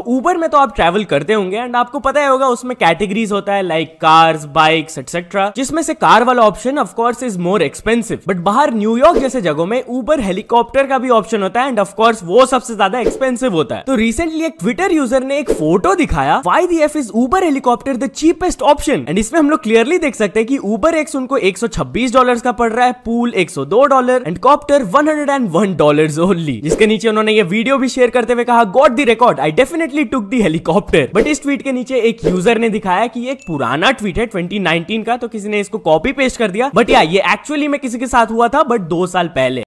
तो ऊबर में तो आप ट्रैवल करते होंगे एंड आपको पता ही होगा उसमें कैटेगरीज होता है लाइक कार्स बाइक्स एक्सेट्रा जिसमें से कार वाला option of course is more expensive but बाहर न्यूयॉर्क जैसे जगहों में ऊबर हेलीकॉप्टर का भी ऑप्शन होता है एंड ऑफकोर्स वो सबसे ज्यादा एक्सपेंसिव होता है तो रिसेंटली एक ट्विटर यूजर ने एक फोटो दिखाया why the F is Uber helicopter the cheapest option and इसमें हम लोग क्लियरली देख सकते हैं कि ऊबर एक्स उनको एक डॉलर का पड़ रहा है पूल एक dollar and copter one hundred only जिसके नीचे उन्होंने ये वीडियो भी शेयर करते हुए कहा got the record I definite definitely took the helicopter but इस ट्वीट के नीचे एक यूजर ने दिखाया कि एक पुराना ट्वीट है 2019 का तो किसी ने इसको कॉपी पेस्ट कर दिया बट या ये एक्चुअली में किसी के साथ हुआ था बट दो साल पहले